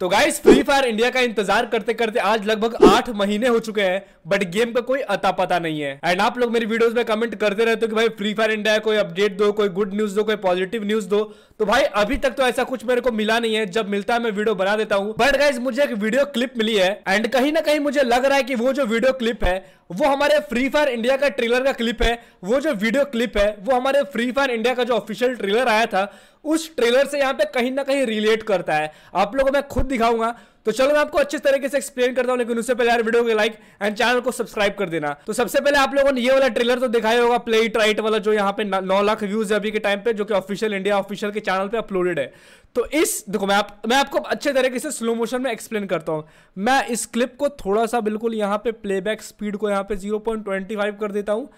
तो guys free Fire India का इंतजार करते करते आज लगभग आठ महीने हो चुके हैं बट गेम का कोई अता पता नहीं है एंड आप लोग मेरी वीडियोस में कमेंट करते रहते हो कि भाई फ्री फायर इंडिया कोई अपडेट दो कोई गुड न्यूज दो कोई पॉजिटिव न्यूज दो तो भाई अभी तक तो ऐसा कुछ मेरे को मिला नहीं है जब मिलता है मैं वीडियो बना देता हूँ बट गाइज मुझे एक वीडियो क्लिप मिली है एंड कहीं ना कहीं मुझे लग रहा है कि वो जो वीडियो क्लिप है वो हमारे फ्री फायर इंडिया का ट्रेलर का क्लिप है वो जो वीडियो क्लिप है वो हमारे फ्री फायर इंडिया का जो ऑफिशियल ट्रेलर आया था उस ट्रेलर से यहाँ पे कहीं ना कहीं रिलेट करता है आप लोगों को मैं खुद दिखाऊंगा तो चलो मैं आपको अच्छे तरीके से एक्सप्लेन करता हूँ लेकिन उससे पहले यार वीडियो को लाइक एंड चैनल को सब्सक्राइब कर देना तो सबसे पहले आप लोगों ने ये वाला ट्रेलर तो दिखाया होगा प्ले इट राइट वाला जो यहाँ पे नौ लाख व्यूज है अभी के टाइम पे जो कि ऑफिशियल इंडिया ऑफिशियल के चैनल पे अपलोडेड है तो इस देखो मैं आप मैं आपको अच्छे तरीके से स्लो मोशन में एक्सप्लेन करता हूँ मैं इस क्लिप को थोड़ा सा बिल्कुल यहाँ पे प्लेबैक स्पीड को यहाँ पे जीरो कर देता हूँ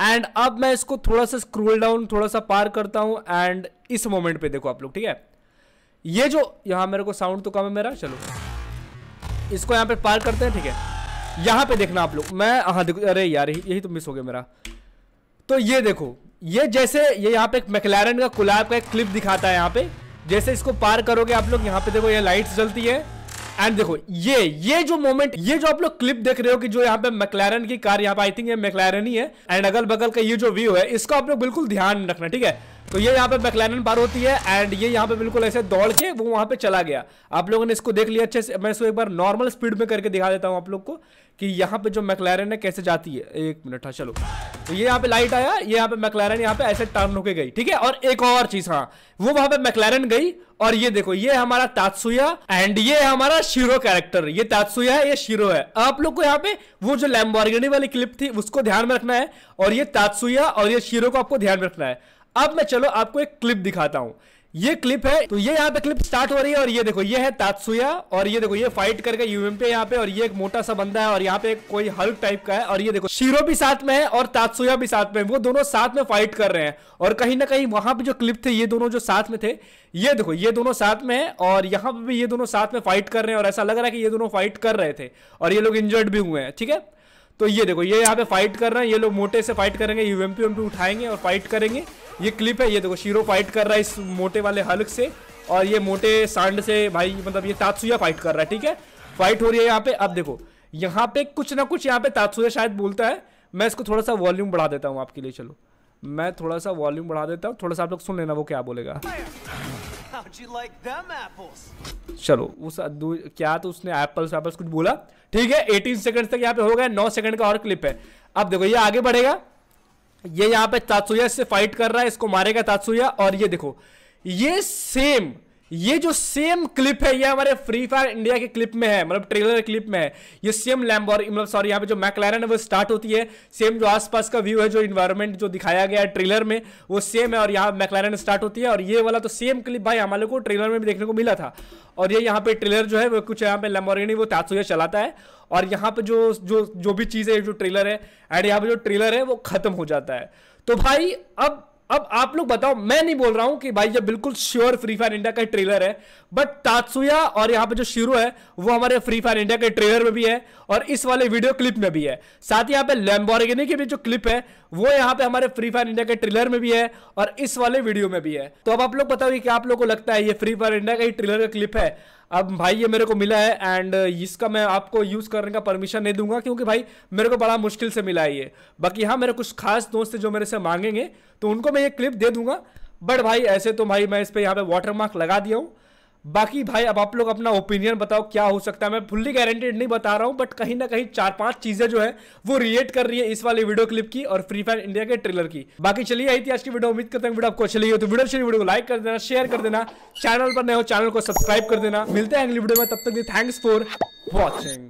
एंड अब मैं इसको थोड़ा सा स्क्रोल डाउन थोड़ा सा पार करता हूं एंड इस मोमेंट पे देखो आप लोग ठीक है ये जो यहाँ मेरे को साउंड तो कम है मेरा चलो इसको यहाँ पे पार करते हैं ठीक है यहाँ पे देखना आप लोग मैं हाँ देखो अरे यार यही तो मिस हो गया मेरा तो ये देखो ये जैसे ये यहाँ पे एक मैकलैरन का कुलाब का एक क्लिप दिखाता है यहाँ पे जैसे इसको पार करोगे आप लोग यहाँ पे देखो ये लाइट्स जलती है एंड देखो ये ये जो मोमेंट ये जो आप लोग क्लिप देख रहे हो कि जो यहाँ पे मैकलैरन की कार यहाँ पे आई थिंक ये मैकलैरन ही है एंड अगल बगल का ये जो व्यू है इसको आप लोग बिल्कुल ध्यान रखना ठीक है तो ये यहाँ पे मैकलैनन पार होती है एंड ये यहाँ पे बिल्कुल ऐसे दौड़ के वो वहां पे चला गया आप लोगों ने इसको देख लिया अच्छे से मैं इसको एक बार नॉर्मल स्पीड में करके दिखा देता हूँ आप लोग को कि यहाँ पे जो मैकलैरन है कैसे जाती है एक मिनट हाँ चलो तो ये यहाँ पे लाइट आया ये यहाँ पे मैकलैरन यहाँ पे ऐसे टर्न होके गई ठीक है और एक और चीज हाँ वो वहां पे मैकलैरन गई और ये देखो ये हमारा तात्सुया एंड ये हमारा शीरो कैरेक्टर ये तात्सुया है ये शीरो है आप लोग को यहाँ पे वो जो लैम्बोर्गिनी वाली क्लिप थी उसको ध्यान में रखना है और ये तात्सुया और ये शीरो को आपको ध्यान में रखना है अब मैं चलो आपको एक क्लिप दिखाता हूं ये क्लिप है तो ये यहाँ पे क्लिप स्टार्ट हो रही है और ये देखो ये है तात्सुया और ये देखो ये फाइट करके यूएम पे यहाँ पे और ये एक मोटा सा बंदा है और यहाँ पे कोई हल्क टाइप का है और ये देखो शीरो भी साथ में है और तात्सुया भी साथ में वो दोनों साथ में फाइट कर रहे हैं और कहीं ना कहीं वहां पर जो क्लिप थे ये दोनों जो साथ में थे ये देखो ये दोनों साथ में है और यहाँ पे भी ये दोनों साथ में फाइट कर रहे हैं और ऐसा लग रहा है कि ये दोनों फाइट कर रहे थे और ये लोग इंजर्ड भी हुए हैं ठीक है तो ये देखो ये यहाँ पे फाइट कर रहे हैं ये लोग मोटे से फाइट करेंगे यूएमपी उठाएंगे और फाइट करेंगे ये क्लिप है ये देखो शीरो फाइट कर रहा है इस मोटे वाले हल्क से और ये मोटे सांड से भाई मतलब ये तात्सुया फाइट कर रहा है ठीक है फाइट हो रही है यहाँ पे अब देखो यहाँ पे कुछ ना कुछ यहाँ पे तात्सुया शायद बोलता है मैं इसको थोड़ा सा वॉल्यूम बढ़ा देता हूँ आपके लिए चलो मैं थोड़ा सा वॉल्यूम बढ़ा देता हूँ थोड़ा सा आप लोग सुन लेना वो क्या बोलेगा चलो उस क्या तो उसने एप्पल्स एप्पल्स कुछ बोला ठीक है 18 सेकंड तक यहाँ पे हो गया 9 सेकंड का और क्लिप है अब देखो ये आगे बढ़ेगा ये यहाँ पे तात्सुया से फाइट कर रहा है इसको मारेगा तात्सुया और ये देखो ये सेम ये जो सेम क्लिप है ये हमारे फ्री फायर इंडिया के क्लिप में है मतलब ट्रेलर क्लिप में है ये सेम लैम्ब मतलब सॉरी यहाँ पे जो मैकलैरन है वो स्टार्ट होती है सेम जो आसपास का व्यू है जो इन्वायरमेंट जो दिखाया गया है ट्रेलर में वो सेम है और यहाँ मैकलैरन स्टार्ट होती है और ये वाला तो सेम क्लिप भाई हमारे को ट्रेलर में भी देखने को मिला था और ये यहाँ पे ट्रेलर जो है वो कुछ यहाँ पे लैम्बोरिनी वो तात्सुया चलाता है और यहाँ पे जो जो जो भी चीज़ है जो ट्रेलर है एंड यहाँ पे जो ट्रेलर है वो खत्म हो जाता है तो भाई अब अब आप लोग बताओ मैं नहीं बोल रहा हूं कि भाई ये बिल्कुल श्योर फ्री फायर इंडिया का ट्रेलर है बट तात्सुया और यहाँ पे जो शिरो है वो हमारे फ्री फायर इंडिया के ट्रेलर में भी है और इस वाले वीडियो क्लिप में भी है साथ ही यहां पे लैम्बोर्गिनी की भी जो क्लिप है वो यहां पे हमारे फ्री फायर इंडिया के ट्रेलर में भी है और इस वाले वीडियो में भी है तो अब आप लोग बताओ कि आप लोग को लगता है ये फ्री फायर इंडिया का ही ट्रेलर का क्लिप है अब भाई ये मेरे को मिला है एंड uh, इसका मैं आपको यूज़ करने का परमिशन नहीं दूंगा क्योंकि भाई मेरे को बड़ा मुश्किल से मिला है ये बाकी हाँ मेरे कुछ खास दोस्त जो मेरे से मांगेंगे तो उनको मैं ये क्लिप दे दूंगा बट भाई ऐसे तो भाई मैं इस पर यहाँ पे वाटर मार्क लगा दिया हूँ बाकी भाई अब आप लोग अपना ओपिनियन बताओ क्या हो सकता है मैं फुल्ली गारंटेड नहीं बता रहा हूँ बट कहीं ना कहीं चार पांच चीजें जो है वो रिएट कर रही है इस वाले वीडियो क्लिप की और फ्री फायर इंडिया के ट्रेलर की बाकी चलिए आई थी आज की वीडियो उम्मीद करते हैं वीडियो आपको अच्छी लगी तो वीडियो अच्छी वीडियो को लाइक कर देना शेयर कर देना चैनल पर नए हो चैनल को सब्सक्राइब कर देना मिलते हैं अगली वीडियो में तब तक थैंक्स फॉर वॉचिंग